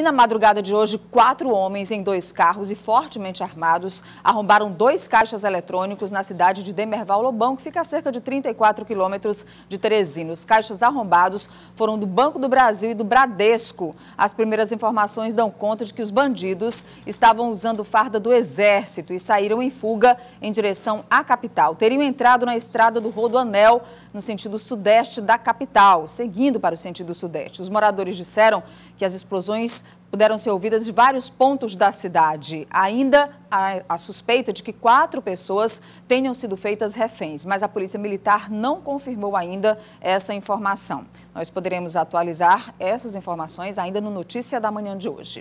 E na madrugada de hoje, quatro homens em dois carros e fortemente armados arrombaram dois caixas eletrônicos na cidade de Demerval Lobão, que fica a cerca de 34 quilômetros de Teresina. Os caixas arrombados foram do Banco do Brasil e do Bradesco. As primeiras informações dão conta de que os bandidos estavam usando farda do Exército e saíram em fuga em direção à capital. Teriam entrado na estrada do Rodoanel, no sentido sudeste da capital, seguindo para o sentido sudeste. Os moradores disseram que as explosões puderam ser ouvidas de vários pontos da cidade. Ainda há a suspeita de que quatro pessoas tenham sido feitas reféns, mas a Polícia Militar não confirmou ainda essa informação. Nós poderemos atualizar essas informações ainda no Notícia da Manhã de hoje.